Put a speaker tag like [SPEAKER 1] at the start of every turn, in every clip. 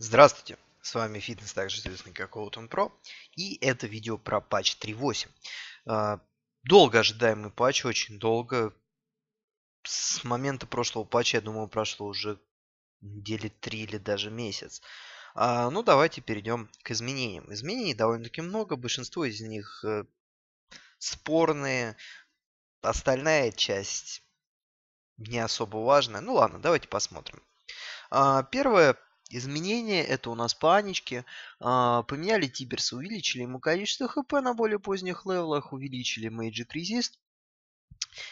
[SPEAKER 1] Здравствуйте, с вами фитнес, также известный как Outun Pro, и это видео про патч 3.8. А, долго ожидаемый патч, очень долго. С момента прошлого патча, я думаю, прошло уже недели 3 или даже месяц. А, ну, давайте перейдем к изменениям. Изменений довольно-таки много, большинство из них э, спорные. Остальная часть не особо важная. Ну ладно, давайте посмотрим. А, первое Изменение это у нас панички А, поменяли Тиберса, увеличили ему количество хп на более поздних левелах, увеличили Magic Resist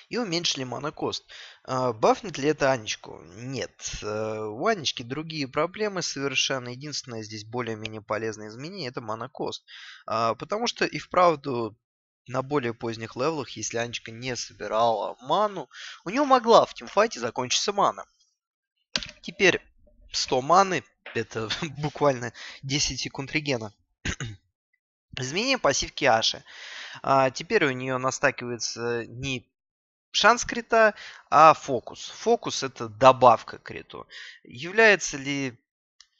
[SPEAKER 1] и уменьшили монокост. А, бафнет ли это Анечку? Нет. А, у Анечки другие проблемы совершенно. Единственное здесь более-менее полезное изменение это монокост. А, потому что и вправду на более поздних левелах, если Анечка не собирала ману, у нее могла в тимфайте закончиться мана. Теперь 100 маны, это буквально 10 секунд регена. Изменение пассивки Аши. А, теперь у нее настакивается не шанс крита, а фокус. Фокус это добавка криту. Является ли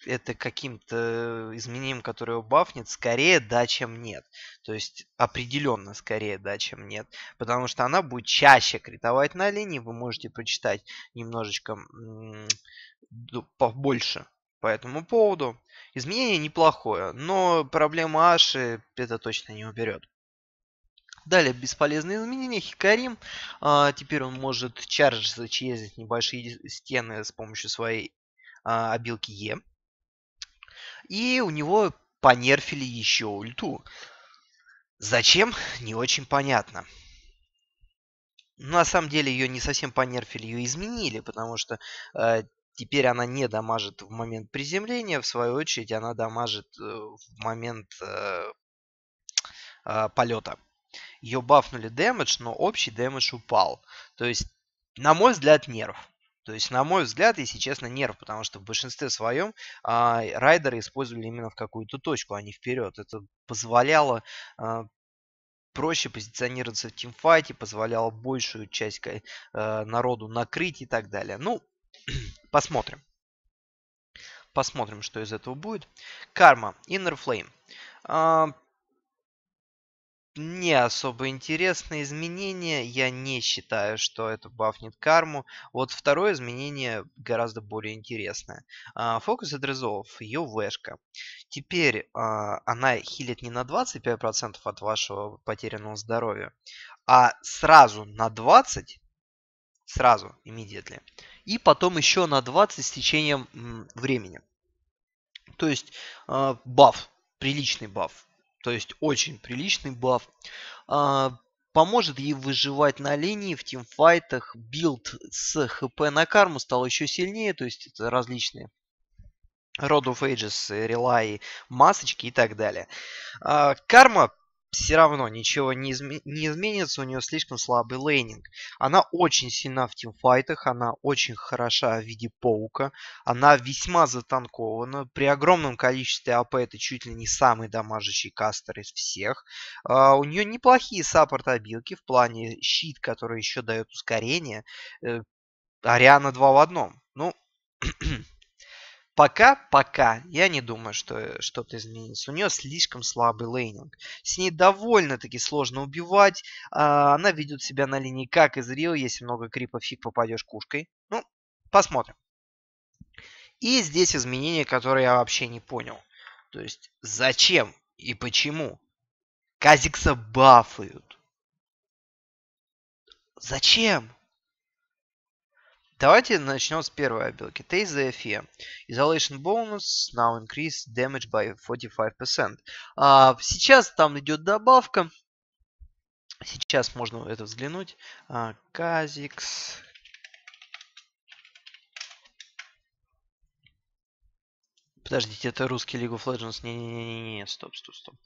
[SPEAKER 1] это каким-то изменением, которое его бафнет, скорее да, чем нет. То есть определенно скорее да, чем нет. Потому что она будет чаще критовать на линии. Вы можете прочитать немножечко побольше по этому поводу. Изменение неплохое, но проблема Аши это точно не уберет. Далее бесполезные изменения. Хикарим. А, теперь он может чаржиться, чезить небольшие стены с помощью своей а, обилки Е. И у него понерфили еще ульту. Зачем? Не очень понятно. Но ну, на самом деле ее не совсем понерфили, ее изменили, потому что э, теперь она не дамажит в момент приземления, в свою очередь она дамажит э, в момент э, э, а, полета. Ее бафнули дэмэдж, но общий дэмэдж упал. То есть, на мой взгляд, нерв. То есть, на мой взгляд, если честно, нерв, потому что в большинстве своем а, райдеры использовали именно в какую-то точку, а не вперед. Это позволяло а, проще позиционироваться в тимфайте, позволяло большую часть а, народу накрыть и так далее. Ну, посмотрим. Посмотрим, что из этого будет. Карма. Inner Flame. А, не особо интересные изменения. Я не считаю, что это бафнет карму. Вот второе изменение гораздо более интересное. А, фокус от резов, ее вешка. Теперь а, она хилит не на 25% от вашего потерянного здоровья, а сразу на 20, сразу, immediately, и потом еще на 20 с течением времени. То есть а, баф, приличный баф то есть очень приличный баф. А, поможет ей выживать на линии в тимфайтах. Билд с хп на карму стал еще сильнее. То есть это различные Road of Ages, Relay, масочки и так далее. А, карма все равно ничего не, изме не изменится, у нее слишком слабый лейнинг. Она очень сильна в тимфайтах, она очень хороша в виде паука, она весьма затанкована. При огромном количестве АП это чуть ли не самый дамажащий кастер из всех. Uh, у нее неплохие саппорт-обилки в плане щит, который еще дает ускорение. Э, Ариана uh, 2 в одном. Ну, Пока, пока, я не думаю, что э, что-то изменится. У нее слишком слабый лейнинг. С ней довольно-таки сложно убивать. А, она ведет себя на линии как из Рио. Если много крипов, фиг попадешь кушкой. Ну, посмотрим. И здесь изменения, которые я вообще не понял. То есть, зачем и почему Казикса бафают? Зачем? Давайте начнем с первой обилки. Taste the FE. Isolation bonus now increase damage by 45%. А, сейчас там идет добавка. Сейчас можно это взглянуть. А, Казикс. Подождите, это русский League of Legends. Не, Не-не-не, стоп, стоп, стоп.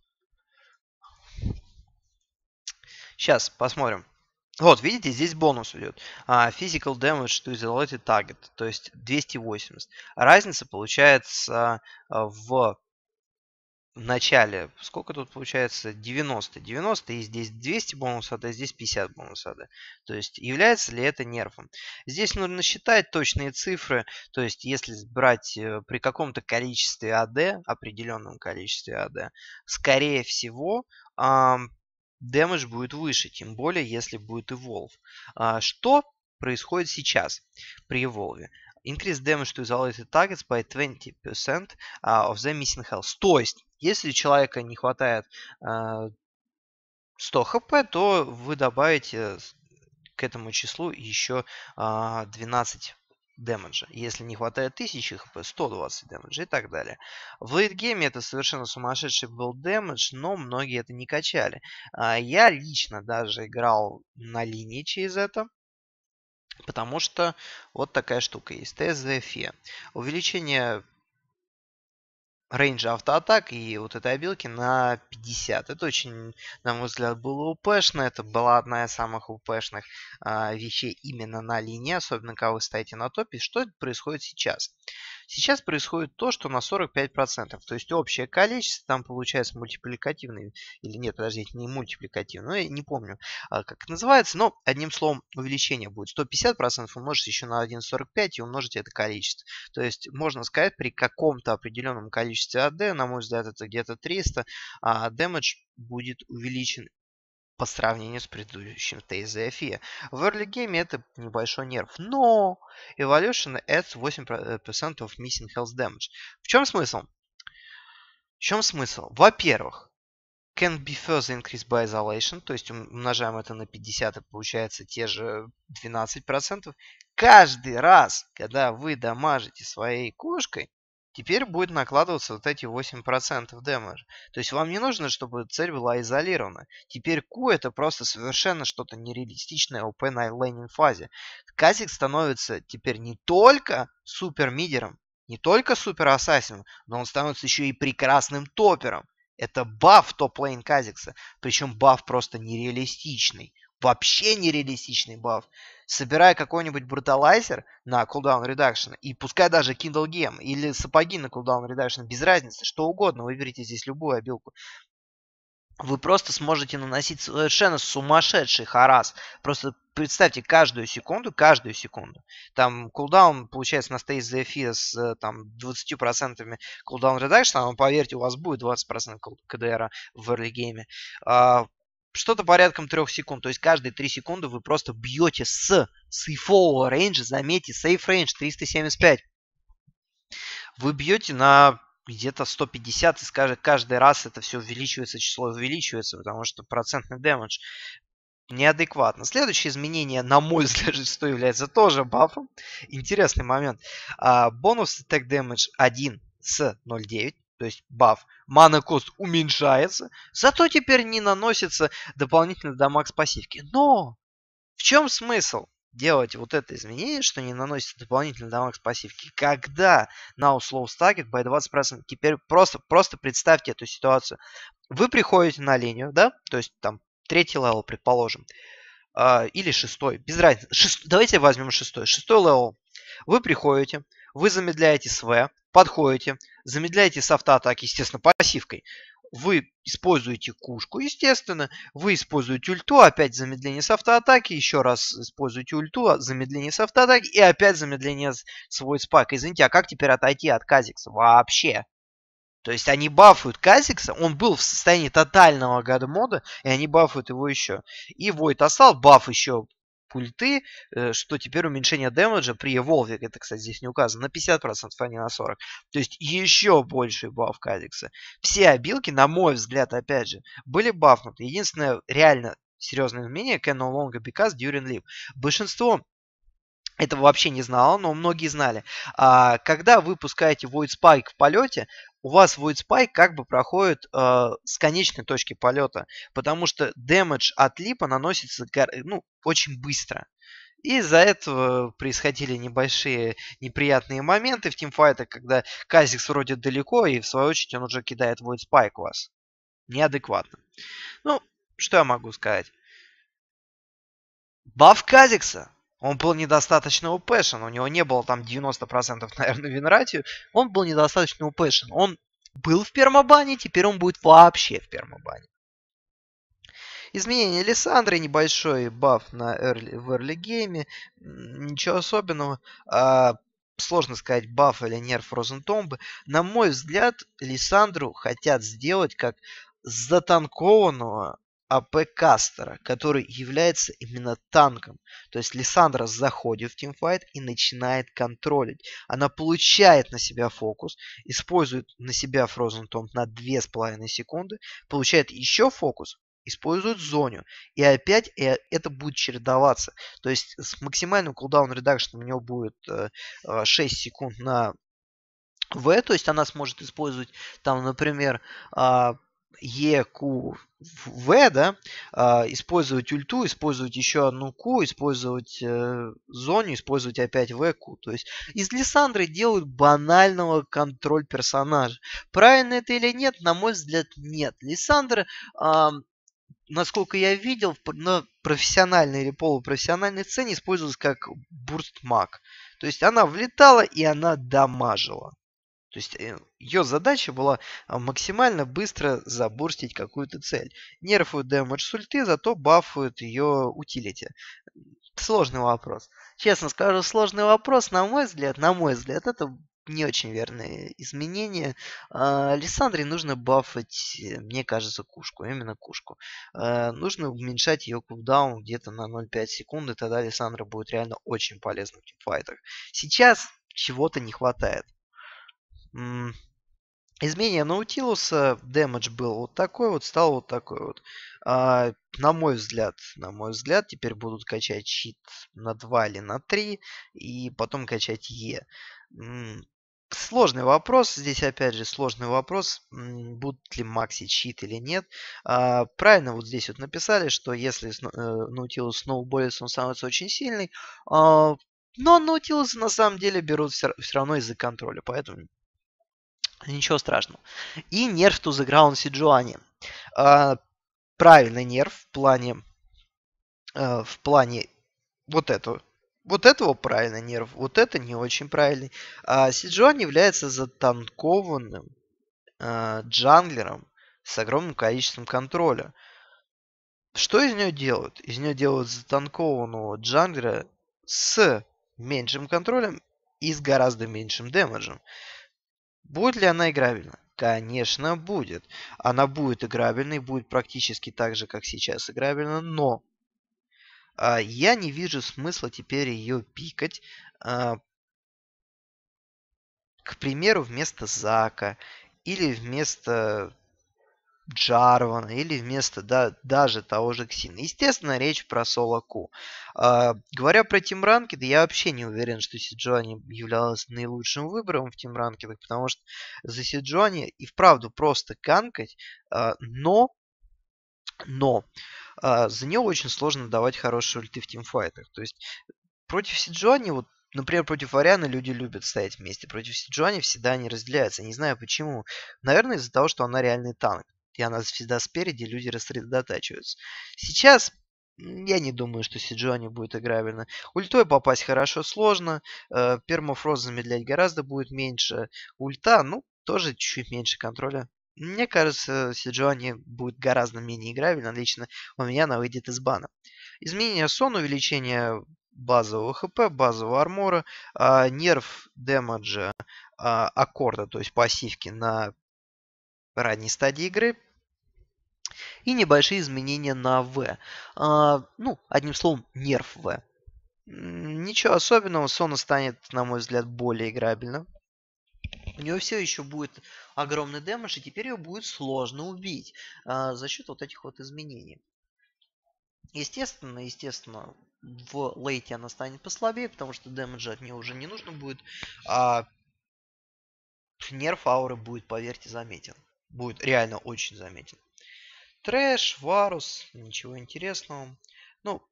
[SPEAKER 1] Сейчас, посмотрим. Вот, видите, здесь бонус идет. А, physical damage to isolated target, то есть 280. Разница получается э, в начале, сколько тут получается? 90. 90 и здесь 200 бонуса, ада, здесь 50 бонуса ада. То есть является ли это нервом? Здесь нужно считать точные цифры. То есть если брать э, при каком-то количестве АД, определенном количестве АД, скорее всего дэмэдж будет выше, тем более если будет Evolve. А, что происходит сейчас при Evolve? Increase damage to isolated targets by 20% а, of the missing health. То есть, если человека не хватает 100 а, хп, то вы добавите э, к этому числу еще 12 а, дэмэджа. Если не хватает 1000 хп, 120 дэмэджа и так далее. В лейтгейме это совершенно сумасшедший был дэмэдж, но многие это не качали. А, я лично даже играл на линии через это. Потому что вот такая штука есть. ТСЗФЕ. Увеличение рейндж автоатак и вот этой обилки на 50. Это очень, на мой взгляд, было упешно. Это была одна из самых упешных э, а, вещей именно на линии, особенно когда вы стоите на топе. Что происходит сейчас? Сейчас происходит то, что на 45%. То есть общее количество, там получается мультипликативное или нет, подождите, не мультипликативное, ну, я не помню, а, как это называется, но одним словом увеличение будет. 150% умножить еще на 1,45 и умножить это количество. То есть можно сказать, при каком-то определенном количестве увеличите AD, на мой взгляд это где-то 300, а damage будет увеличен по сравнению с предыдущим Тейзе Фия. В early game это небольшой нерв, но Evolution adds 8% of э, missing health damage. В чем смысл? В чем смысл? Во-первых, can be further increased by isolation, то есть умножаем это на 50 и получается те же 12%. Каждый раз, когда вы дамажите своей кошкой, Теперь будет накладываться вот эти 8% дэмэджа. То есть вам не нужно, чтобы цель была изолирована. Теперь Q это просто совершенно что-то нереалистичное в на лейнинг фазе. Казик становится теперь не только супер мидером, не только супер ассасином, но он становится еще и прекрасным топером. Это баф топ-лейн Казикса. Причем баф просто нереалистичный. Вообще нереалистичный баф собирай какой-нибудь бруталайзер на cooldown reduction, и пускай даже Kindle Gem или сапоги на cooldown reduction, без разницы, что угодно, выберите здесь любую обилку. Вы просто сможете наносить совершенно сумасшедший харас. Просто представьте каждую секунду, каждую секунду. Там кулдаун, получается, на стейс ZFI с там, 20% кулдаун редакшн, но поверьте, у вас будет 20% КДР а в эрлигейме. А, что-то порядком 3 секунд. То есть каждые 3 секунды вы просто бьете с сейфового рейнджа, заметьте, сейф рейндж 375. Вы бьете на где-то 150, и скажет, каждый раз это все увеличивается, число увеличивается, потому что процентный дэмэдж неадекватно. Следующее изменение, на мой взгляд, что является тоже бафом. Интересный момент. А, бонус Attack Damage 1 с 0.9 то есть баф, мана кост уменьшается, зато теперь не наносится дополнительный дамаг с пассивки. Но в чем смысл делать вот это изменение, что не наносится дополнительный дамаг с пассивки, когда на slow target by 20%? Теперь просто, просто представьте эту ситуацию. Вы приходите на линию, да, то есть там третий левел, предположим, а, или шестой, без разницы. Шест... Давайте возьмем шестой. Шестой левел. Вы приходите, вы замедляете СВ, подходите, замедляете с автоатаки, естественно, пассивкой. Вы используете кушку, естественно. Вы используете ульту, опять замедление с автоатаки. Еще раз используете ульту, а, замедление с автоатаки. И опять замедление с войспака. Извините, а как теперь отойти от Казикса? Вообще. То есть они бафуют Казикса, он был в состоянии тотального гадмода, и они бафуют его еще. И Войт Асал баф еще пульты, э, что теперь уменьшение дэмэджа при эволве, это, кстати, здесь не указано, на 50%, а не на 40%. То есть еще больше баф Казикса. Все обилки, на мой взгляд, опять же, были бафнуты. Единственное реально серьезное изменение can no longer because during live. Большинство этого вообще не знала, но многие знали. А, когда вы пускаете Void Spike в полете, у вас Void Spike как бы проходит э, с конечной точки полета, потому что damage от липа наносится ну, очень быстро. И из-за этого происходили небольшие неприятные моменты в тимфайтах, когда Казикс вроде далеко, и в свою очередь он уже кидает Void Spike у вас. Неадекватно. Ну, что я могу сказать? Баф Казикса он был недостаточно упэшен, у него не было там 90%, наверное, винратию. Он был недостаточно упэшен. Он был в пермобане, теперь он будет вообще в пермобане. Изменение Лиссандры, небольшой баф на early, в early гейме, ничего особенного. А, сложно сказать, баф или нерф Розен Томбы. На мой взгляд, Лиссандру хотят сделать как затанкованного АП Кастера, который является именно танком. То есть Лиссандра заходит в тимфайт и начинает контролить. Она получает на себя фокус, использует на себя Frozen Tomb на 2,5 секунды, получает еще фокус, использует зоню. И опять э, это будет чередоваться. То есть с максимальным кулдаун редакшн у него будет 6 э, э, секунд на в, то есть она сможет использовать там, например, а, EQV, да, а, использовать ульту, использовать еще одну Q, использовать э, зону, использовать опять VQ. То есть из Лиссандры делают банального контроль персонажа. Правильно это или нет? На мой взгляд, нет. Лиссандра, а, насколько я видел, на профессиональной или полупрофессиональной сцене использовалась как бурстмаг. То есть она влетала и она дамажила. То есть э, ее задача была а, максимально быстро забурстить какую-то цель. Нерфуют дэмэдж с ульты, зато бафуют ее утилити. Сложный вопрос. Честно скажу, сложный вопрос, на мой взгляд, на мой взгляд, это не очень верное изменение. А, Александре нужно бафать, э, мне кажется, кушку, именно кушку. А, нужно уменьшать ее кулдаун где-то на 0,5 секунды, тогда Александра будет реально очень полезна в файтах. Сейчас чего-то не хватает. Изменение Наутилуса, дэмэдж был вот такой вот, стал вот такой вот. А, на мой взгляд, на мой взгляд, теперь будут качать щит на 2 или на 3, и потом качать Е. Сложный вопрос, здесь опять же сложный вопрос, будут ли макси чит или нет. А, правильно вот здесь вот написали, что если э, Наутилус сноуболится, он становится очень сильный, а, но наутилус на самом деле берут все равно из-за контроля, поэтому Ничего страшного. И нерв to the ground Сиджуани. правильный нерв в плане... А, в плане вот этого. Вот этого правильный нерв, вот это не очень правильный. А, Сиджуан является затанкованным а, джанглером с огромным количеством контроля. Что из нее делают? Из нее делают затанкованного джанглера с меньшим контролем и с гораздо меньшим демеджем. Будет ли она играбельна? Конечно, будет. Она будет играбельной, будет практически так же, как сейчас играбельна, но э, я не вижу смысла теперь ее пикать, э, к примеру, вместо Зака или вместо Джарвана или вместо да, даже того же Ксина. Естественно, речь про Соло Ку. А, говоря про Тим тимранкеты, я вообще не уверен, что Сиджуани являлась наилучшим выбором в Тим Ранке, потому что за Сиджуани и вправду просто канкать, а, но но а, за нее очень сложно давать хорошие ульты в тимфайтах. То есть против Сиджуани вот Например, против Арианы люди любят стоять вместе. Против Сиджуани всегда они разделяются. Не знаю почему. Наверное, из-за того, что она реальный танк и она всегда спереди, люди рассредотачиваются. Сейчас я не думаю, что Сиджуани будет играбельно. Ультой попасть хорошо сложно. Э, пермофроз замедлять гораздо будет меньше. Ульта, ну, тоже чуть меньше контроля. Мне кажется, Сиджуани будет гораздо менее играбельно. Лично у меня она выйдет из бана. Изменение сон, увеличение базового хп, базового армора, э, нерв демаджа э, а, аккорда, то есть пассивки на ранней стадии игры – и небольшие изменения на V. А, ну, одним словом, нерв V. Ничего особенного, Сона станет, на мой взгляд, более играбельным. У него все еще будет огромный дэмэдж, и теперь его будет сложно убить а, за счет вот этих вот изменений. Естественно, естественно, в лейте она станет послабее, потому что дэмэджа от нее уже не нужно будет, а нерв ауры будет, поверьте, заметен. Будет реально очень заметен. Трэш, Варус, ничего интересного. Ну,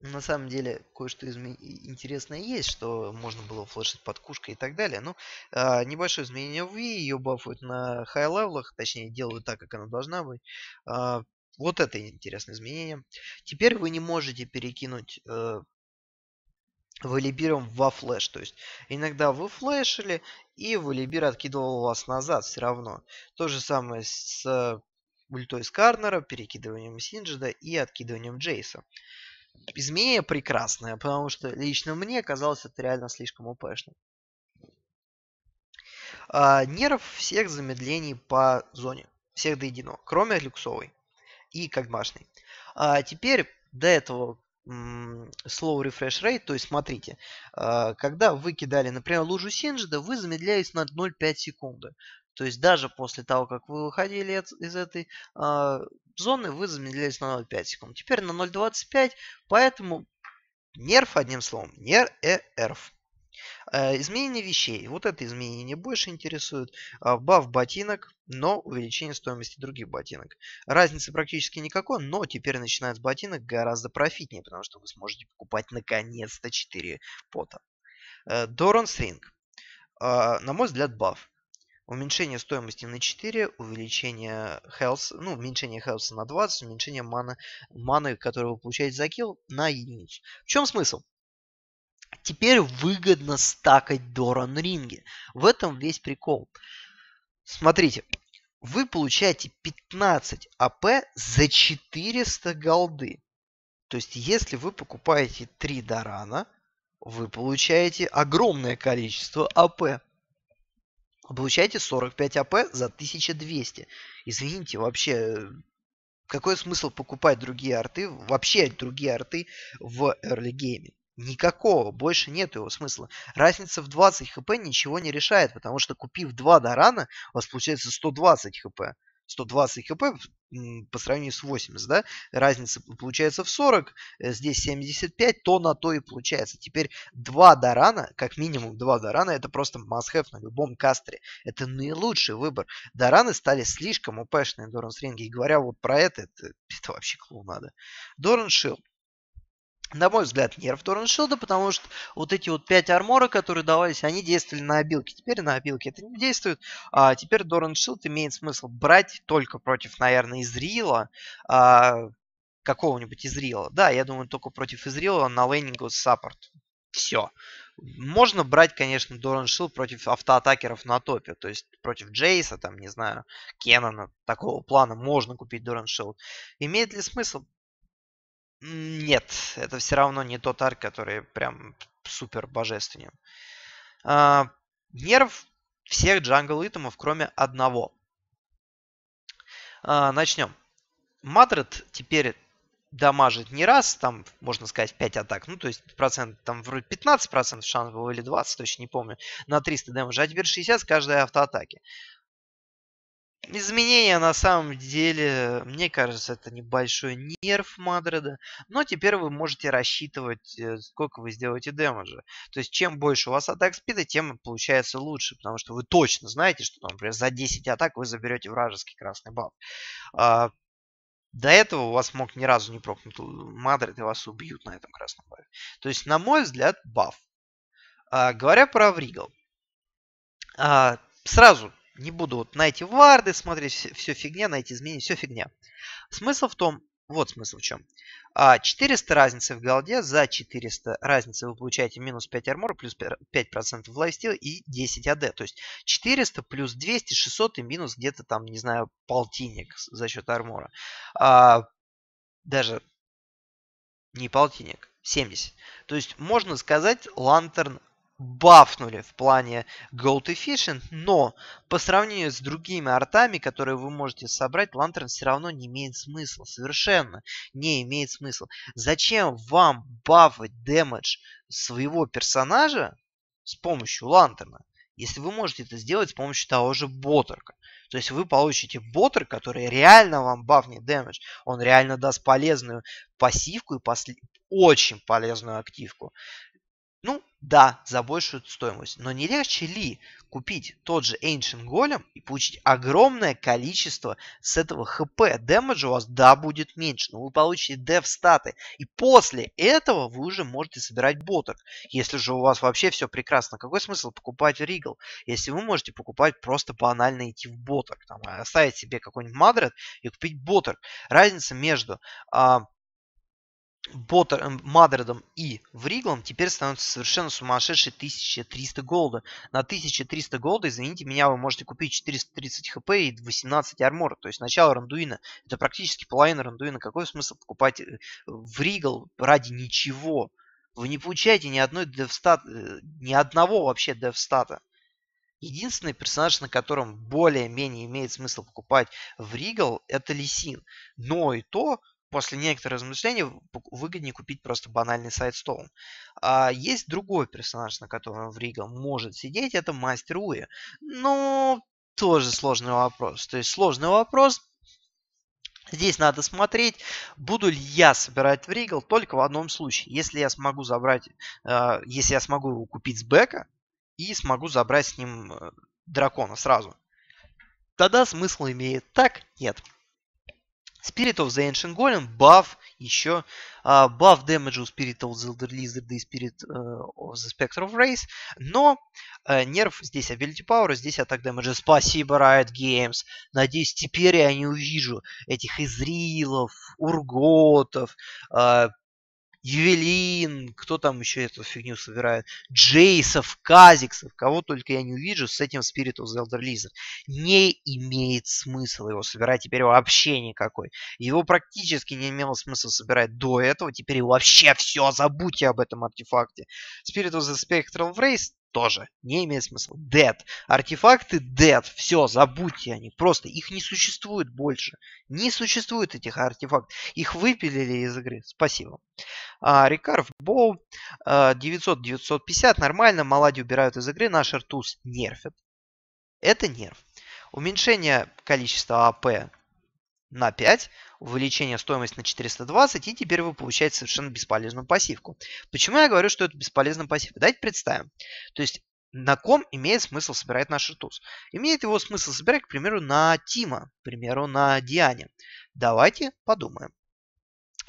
[SPEAKER 1] на самом деле, кое-что интересное есть, что можно было флешить под кушкой и так далее. Ну, э, небольшое изменение в V, ее бафуют на хай-левелах, точнее, делают так, как она должна быть. Э, вот это интересное изменение. Теперь вы не можете перекинуть э, валибиром во флеш. То есть иногда вы флешили, и валибир откидывал вас назад все равно. То же самое с э, ультой Скарнера, перекидыванием Синджида и откидыванием Джейса. Змея прекрасная, потому что лично мне казалось это реально слишком упэшным. А, нерв всех замедлений по зоне. Всех до единого, кроме люксовой и когмашной. А теперь до этого slow refresh rate, то есть смотрите, а, когда вы кидали, например, лужу Синджида, вы замедлялись на 0,5 секунды. То есть даже после того, как вы выходили из этой а, зоны, вы замедлялись на 0,5 секунд. Теперь на 0,25, поэтому нерв, одним словом, нерв. Э, изменение вещей. Вот это изменение больше интересует. Э, баф ботинок, но увеличение стоимости других ботинок. Разницы практически никакой, но теперь начинать с ботинок гораздо профитнее, потому что вы сможете покупать наконец-то 4 пота. Доронс э, Ринг. На мой взгляд, баф. Уменьшение стоимости на 4, увеличение health, ну, уменьшение health на 20, уменьшение маны, маны, которую вы получаете за килл, на единицу. В чем смысл? Теперь выгодно стакать до ранринги. В этом весь прикол. Смотрите, вы получаете 15 АП за 400 голды. То есть, если вы покупаете 3 Дарана, вы получаете огромное количество АП. получаете 45 АП за 1200. Извините, вообще, какой смысл покупать другие арты, вообще другие арты в early Гейме. Никакого, больше нет его смысла. Разница в 20 хп ничего не решает, потому что купив 2 дарана, у вас получается 120 хп. 120 хп по сравнению с 80, да, разница получается в 40, э, здесь 75, то на то и получается. Теперь 2 Дарана, как минимум 2 Дарана, это просто must-have на любом кастре. Это наилучший выбор. Дараны стали слишком упешные на Endurance ринге, и говоря вот про это, это, это вообще клоу надо. Доран Шилд на мой взгляд, нерв Торреншилда, потому что вот эти вот 5 армора, которые давались, они действовали на обилке. Теперь на обилке это не действует. А теперь Торреншилд имеет смысл брать только против, наверное, изрила А, какого-нибудь изрила. Да, я думаю, только против изрила на лейнингу саппорт. Все. Можно брать, конечно, Дораншилл против автоатакеров на топе. То есть против Джейса, там, не знаю, Кеннона. Такого плана можно купить Дораншилл. Имеет ли смысл? Нет, это все равно не тот арк, который прям супер божественен. А, нерв всех джангл итемов, кроме одного. А, начнем. Мадрид теперь дамажит не раз, там, можно сказать, 5 атак, ну, то есть процент, там, вроде 15% шанс был или 20, точно не помню, на 300 дэмэджа, а теперь 60 с каждой автоатаки. Изменения на самом деле, мне кажется, это небольшой нерв Мадрида, но теперь вы можете рассчитывать, э, сколько вы сделаете дэмэджа. То есть, чем больше у вас атак спида, тем получается лучше, потому что вы точно знаете, что, например, за 10 атак вы заберете вражеский красный баф. А, до этого у вас мог ни разу не прокнуть Мадрид, и вас убьют на этом красном бафе. То есть, на мой взгляд, баф. А, говоря про Вригал, а, сразу не буду вот на эти варды смотреть, все, все фигня, на эти изменения, все фигня. Смысл в том, вот смысл в а, чем. 400 разницы в голде, за 400 разницы вы получаете минус 5 армора, плюс 5% в лайфстил и 10 АД. То есть 400 плюс 200, 600 и минус где-то там, не знаю, полтинник за счет армора. А, даже не полтинник, 70. То есть можно сказать, Лантерн бафнули в плане Goat Efficient, но по сравнению с другими артами, которые вы можете собрать, Lantern все равно не имеет смысла. Совершенно не имеет смысла. Зачем вам бафать дэмэдж своего персонажа с помощью Лантерна, если вы можете это сделать с помощью того же Боттерка? То есть вы получите боттер, который реально вам бафнет дэмэдж. Он реально даст полезную пассивку и после... очень полезную активку. Ну, да, за большую стоимость. Но не легче ли купить тот же Ancient Golem и получить огромное количество с этого хп? Дэмэджа у вас, да, будет меньше, но вы получите деф статы. И после этого вы уже можете собирать боток. Если же у вас вообще все прекрасно, какой смысл покупать Ригл? Если вы можете покупать просто банально идти в боток. Там, оставить себе какой-нибудь Мадред и купить боток. Разница между... А, Боттер, эм, Мадридом и Вриглом теперь становится совершенно сумасшедшие 1300 голда. На 1300 голда, извините меня, вы можете купить 430 хп и 18 армора. То есть начало рандуина. Это практически половина рандуина. Какой смысл покупать э, Вригл ради ничего? Вы не получаете ни одной девстат, э, ни одного вообще девстата. Единственный персонаж, на котором более-менее имеет смысл покупать вригл это Лисин. Но и то после некоторых размышлений выгоднее купить просто банальный сайдстоун. А есть другой персонаж, на котором Врига может сидеть, это Мастер Уи. Но тоже сложный вопрос. То есть сложный вопрос, Здесь надо смотреть, буду ли я собирать в Ригл только в одном случае. Если я смогу забрать, э, если я смогу его купить с бэка и смогу забрать с ним э, дракона сразу. Тогда смысл имеет так? Нет. Spirit of the Ancient Golem, баф, еще баф у Spirit of the Elder Lizard и Spirit of the Spectre of Race, но нерв здесь Ability Power, здесь атак damage Спасибо, Riot Games. Надеюсь, теперь я не увижу этих изрилов, урготов, Ювелин, кто там еще эту фигню собирает, Джейсов, Казиксов, кого только я не увижу с этим Spirit of the Elder Lizard. Не имеет смысла его собирать теперь вообще никакой. Его практически не имело смысла собирать до этого, теперь вообще все, забудьте об этом артефакте. Spirit of the Spectral Race тоже не имеет смысла. Dead. Артефакты dead. Все, забудьте они. Просто их не существует больше. Не существует этих артефактов. Их выпилили из игры. Спасибо. А Рикард Боу 900-950, нормально, Малади убирают из игры, наш Артуз нерфит. Это нерв. Уменьшение количества АП на 5, увеличение стоимости на 420, и теперь вы получаете совершенно бесполезную пассивку. Почему я говорю, что это бесполезная пассивка? Давайте представим. То есть, на ком имеет смысл собирать наш ртуз? Имеет его смысл собирать, к примеру, на Тима, к примеру, на Диане. Давайте подумаем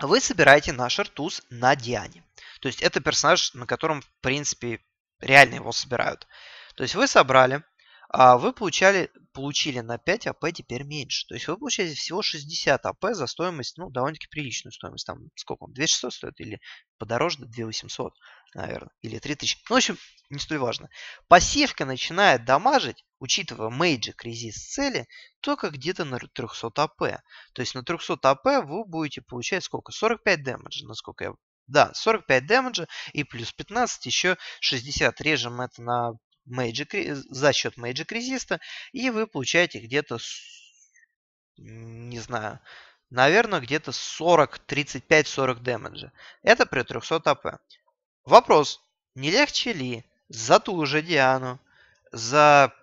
[SPEAKER 1] вы собираете наш ртуз на Диане. То есть это персонаж, на котором, в принципе, реально его собирают. То есть вы собрали а вы получали, получили на 5 АП теперь меньше. То есть вы получаете всего 60 АП за стоимость, ну, довольно-таки приличную стоимость. Там сколько он, 2600 стоит или подороже, 2800, наверное, или 3000. Ну, в общем, не столь важно. Пассивка начинает дамажить, учитывая мейджик резист цели, только где-то на 300 АП. То есть на 300 АП вы будете получать сколько? 45 дэмэджа, насколько я да, 45 дэмэджа и плюс 15, еще 60. Режем это на magic, за счет Magic Resist, и вы получаете где-то, не знаю, наверное, где-то 40, 35, 40 демеджа. Это при 300 АП. Вопрос, не легче ли за ту же Диану, за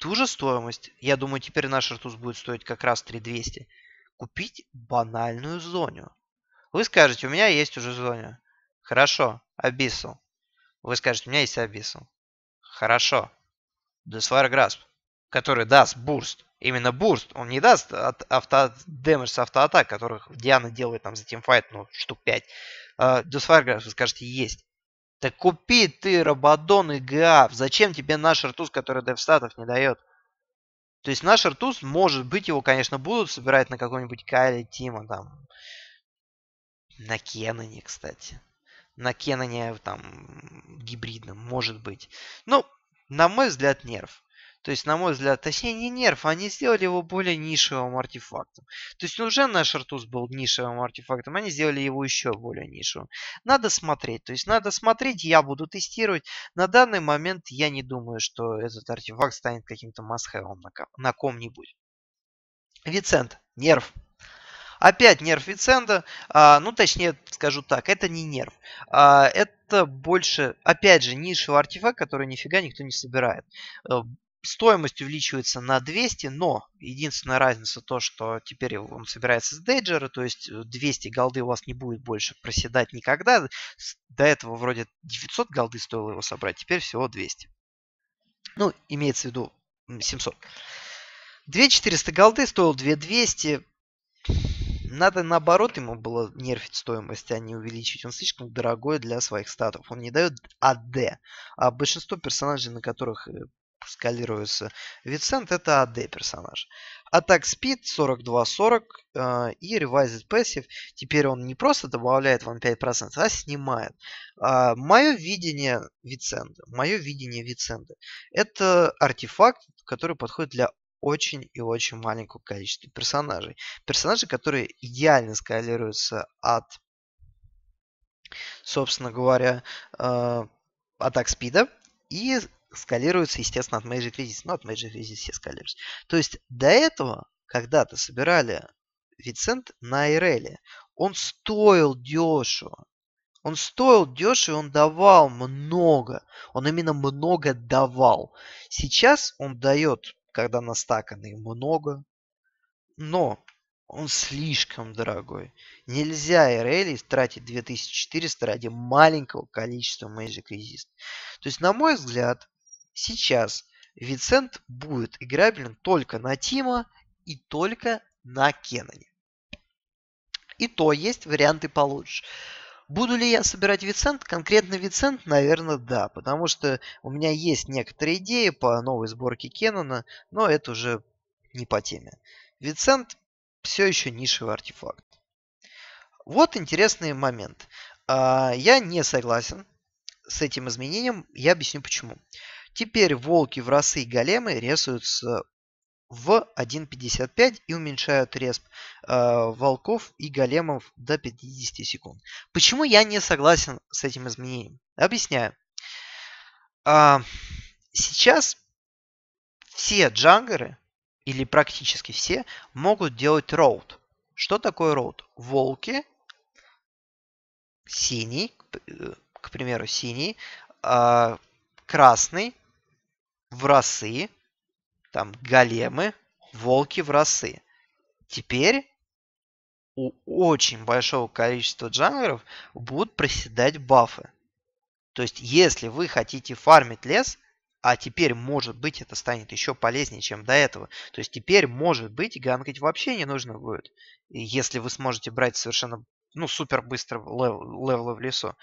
[SPEAKER 1] ту же стоимость, я думаю, теперь наш Артус будет стоить как раз 3200, купить банальную зоню. Вы скажете, у меня есть уже зоня. Хорошо, Абиссал. Вы скажете, у меня есть Абиссал. Хорошо. Десфайр Грасп, который даст бурст. Именно бурст. Он не даст от авто, дэмэдж с автоатак, которых Диана делает там за тимфайт, ну, штук 5. Десфайр Грасп, вы скажете, есть. Так купи ты Рабадон и Гаф. Зачем тебе наш ртуз, который дефстатов не дает? То есть наш ртуз, может быть, его, конечно, будут собирать на каком-нибудь Кайле Тима там. На Кенане, кстати на Кеноне там гибридном, может быть. Но, ну, на мой взгляд, нерв. То есть, на мой взгляд, точнее не нерв, они сделали его более нишевым артефактом. То есть ну, уже наш Артуз был нишевым артефактом, они сделали его еще более нишевым. Надо смотреть, то есть надо смотреть, я буду тестировать. На данный момент я не думаю, что этот артефакт станет каким-то масхевом на ком-нибудь. Вицент, нерв. Опять нерв Виценда, а, ну точнее скажу так, это не нерв. А, это больше, опять же, нишевый артефакт, который нифига никто не собирает. Э, стоимость увеличивается на 200, но единственная разница то, что теперь он собирается с Дейджера, то есть 200 э, голды у вас не будет больше проседать никогда. До этого вроде 900 голды стоило его собрать, теперь всего 200. Ну, имеется в виду 700. 2400 голды стоил 2200. Надо наоборот ему было нерфить стоимость, а не увеличить. Он слишком дорогой для своих статов. Он не дает АД. А большинство персонажей, на которых э, скалируется Вицент, это АД персонаж. Атак спид 42-40 э, и Revised Passive. Теперь он не просто добавляет вам 5%, а снимает. А мое видение Вицента, мое видение Вицента, это артефакт, который подходит для очень и очень маленького количество персонажей. Персонажи, которые идеально скалируются от, собственно говоря, э, атак спида и скалируются, естественно, от Magic Resist. Ну, от Magic Resist все скалируются. То есть до этого когда-то собирали вицент на Иреле. Он стоил дешево. Он стоил дешево, он давал много. Он именно много давал. Сейчас он дает когда настаканы их много. Но он слишком дорогой. Нельзя RL тратить 2400 ради маленького количества Magic Resist. То есть, на мой взгляд, сейчас Вицент будет играбелен только на Тима и только на Кеннене. И то есть варианты получше. Буду ли я собирать Вицент? Конкретно Вицент, наверное, да, потому что у меня есть некоторые идеи по новой сборке Кеннона, но это уже не по теме. Вицент все еще нишевый артефакт. Вот интересный момент. А, я не согласен с этим изменением, я объясню почему. Теперь волки, врасы и големы рисуются в 1.55 и уменьшают респ э, волков и големов до 50 секунд. Почему я не согласен с этим изменением? Объясняю. А, сейчас все джангеры, или практически все, могут делать роут. Что такое роут? Волки, синий, э, к примеру, синий, а, красный, в расы, там големы, волки в расы. Теперь у очень большого количества джанглеров будут проседать бафы. То есть, если вы хотите фармить лес, а теперь, может быть, это станет еще полезнее, чем до этого. То есть, теперь, может быть, ганкать вообще не нужно будет, если вы сможете брать совершенно ну, супер быстро левелы в лесу.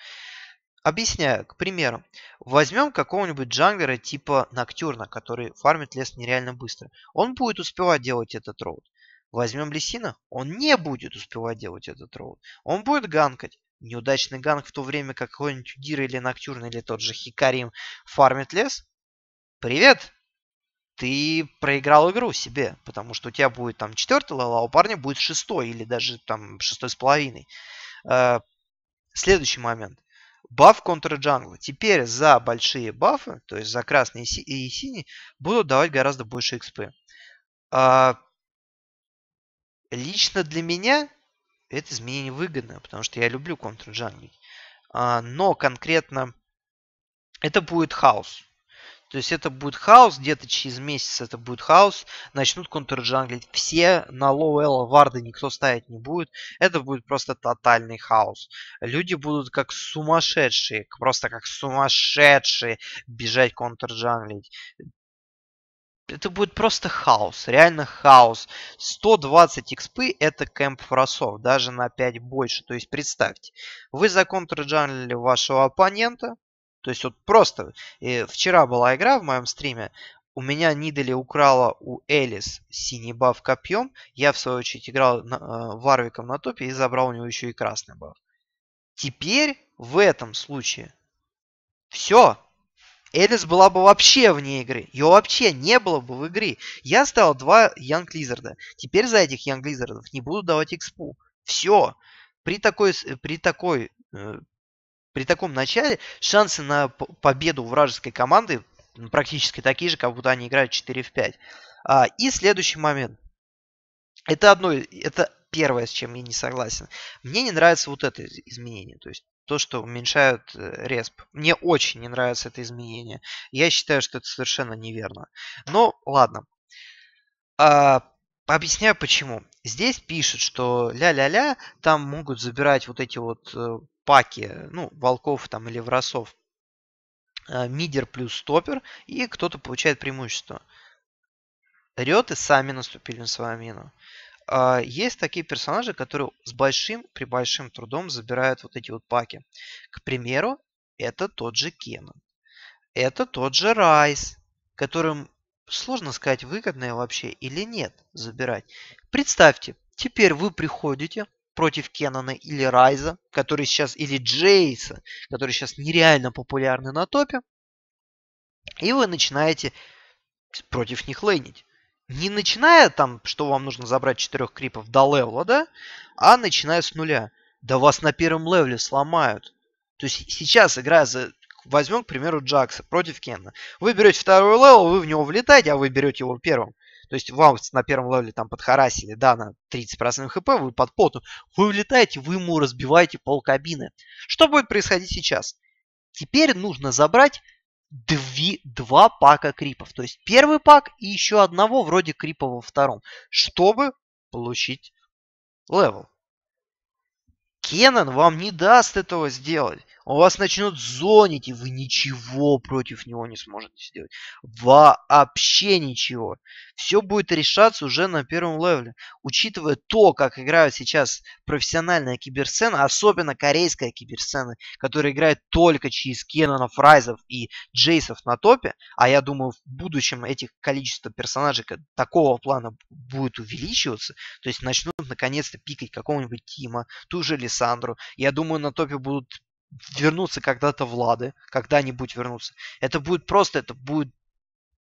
[SPEAKER 1] Объясняю, к примеру, возьмем какого-нибудь джанглера типа Ноктюрна, который фармит лес нереально быстро. Он будет успевать делать этот роут. Возьмем Лисина, он не будет успевать делать этот роут. Он будет ганкать. Неудачный ганг в то время, как какой-нибудь Дира или Ноктюрн или тот же Хикарим фармит лес. Привет! Ты проиграл игру себе, потому что у тебя будет там четвертый левел, а у парня будет шестой или даже там шестой с половиной. Э, следующий момент. Баф контр джангла. Теперь за большие бафы, то есть за красные и синий, будут давать гораздо больше XP. А, лично для меня это изменение выгодно, потому что я люблю контр джанглить. А, но конкретно это будет хаос. То есть это будет хаос, где-то через месяц это будет хаос, начнут контрджанглить все, на лоу-элла варды никто ставить не будет, это будет просто тотальный хаос. Люди будут как сумасшедшие, просто как сумасшедшие бежать контрджанглить. Это будет просто хаос, реально хаос. 120 экспы это кэмп фросов, даже на 5 больше. То есть представьте, вы за законтрджанглили вашего оппонента, то есть вот просто... Э, вчера была игра в моем стриме, у меня Нидали украла у Элис синий баф копьем. Я, в свою очередь, играл на, э, Варвиком на топе и забрал у него еще и красный баф. Теперь, в этом случае, все. Элис была бы вообще вне игры. Ее вообще не было бы в игре. Я ставил два Янг Лизарда. Теперь за этих Янг Лизардов не буду давать экспу. Все. При такой, при такой э, при таком начале шансы на победу вражеской команды практически такие же, как будто они играют 4 в 5. А, и следующий момент. Это одно, это первое, с чем я не согласен. Мне не нравится вот это изменение, то есть то, что уменьшают э, респ. Мне очень не нравится это изменение. Я считаю, что это совершенно неверно. Но ладно. А, объясняю почему. Здесь пишут, что ля-ля-ля, там могут забирать вот эти вот э, паки, ну, волков там или вросов, э, мидер плюс стопер, и кто-то получает преимущество. Риоты сами наступили на свою мину. А, есть такие персонажи, которые с большим, при большим трудом забирают вот эти вот паки. К примеру, это тот же Кеннон. Это тот же Райс, которым сложно сказать, выгодное вообще или нет забирать. Представьте, теперь вы приходите, против Кеннона или Райза, который сейчас, или Джейса, который сейчас нереально популярны на топе, и вы начинаете против них лейнить. Не начиная там, что вам нужно забрать четырех крипов до левла, да, а начиная с нуля. Да вас на первом левле сломают. То есть сейчас играя, за... Возьмем, к примеру, Джакса против Кенна. Вы берете второй левел, вы в него влетаете, а вы берете его первым. То есть вам на первом левеле там подхарасили, да, на 30% хп, вы под поту, вы улетаете, вы ему разбиваете пол кабины. Что будет происходить сейчас? Теперь нужно забрать дви, два пака крипов. То есть первый пак и еще одного вроде крипа во втором, чтобы получить левел. Кеннон вам не даст этого сделать. Он вас начнет зонить, и вы ничего против него не сможете сделать. Вообще ничего. Все будет решаться уже на первом левеле. Учитывая то, как играют сейчас профессиональная киберсцена, особенно корейская киберсцена, которая играет только через Кенонов, Фрайзов и Джейсов на топе, а я думаю, в будущем этих количество персонажей такого плана будет увеличиваться, то есть начнут наконец-то пикать какого-нибудь Тима, ту же Лиссандру. Я думаю, на топе будут вернутся когда-то Влады, когда-нибудь вернутся. Это будет просто, это будет,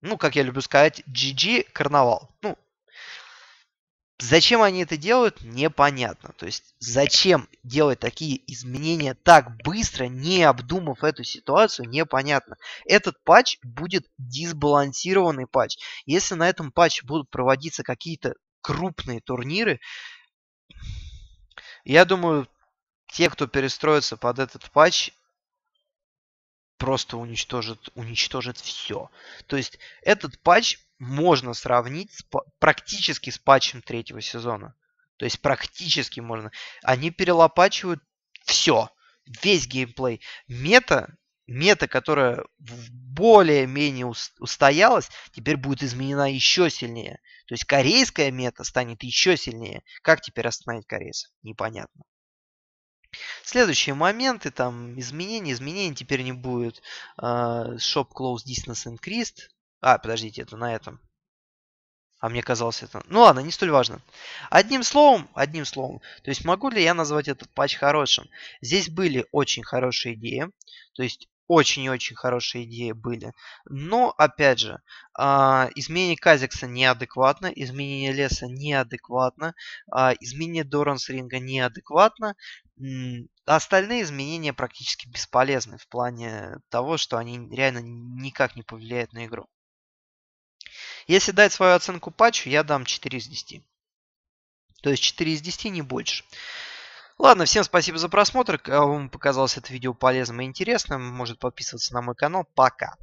[SPEAKER 1] ну, как я люблю сказать, GG карнавал. Ну, зачем они это делают, непонятно. То есть, зачем делать такие изменения так быстро, не обдумав эту ситуацию, непонятно. Этот патч будет дисбалансированный патч. Если на этом патче будут проводиться какие-то крупные турниры, я думаю, те, кто перестроится под этот патч, просто уничтожит, уничтожит все. То есть этот патч можно сравнить с, практически с патчем третьего сезона. То есть практически можно. Они перелопачивают все. Весь геймплей. Мета, мета, которая более-менее устоялась, теперь будет изменена еще сильнее. То есть корейская мета станет еще сильнее. Как теперь остановить корейцев? Непонятно. Следующие моменты, там, изменения, изменений теперь не будет. А, shop Close Distance Increased. А, подождите, это на этом. А мне казалось это... Ну ладно, не столь важно. Одним словом, одним словом. То есть могу ли я назвать этот патч хорошим? Здесь были очень хорошие идеи. То есть очень и очень хорошие идеи были. Но, опять же, а, изменение Казикса неадекватно, изменение Леса неадекватно, а, изменение Доранс Ринга неадекватно, Остальные изменения практически бесполезны в плане того, что они реально никак не повлияют на игру. Если дать свою оценку патчу, я дам 4 из 10. То есть 4 из 10, не больше. Ладно, всем спасибо за просмотр. Кому показалось это видео полезным и интересным, может подписываться на мой канал. Пока!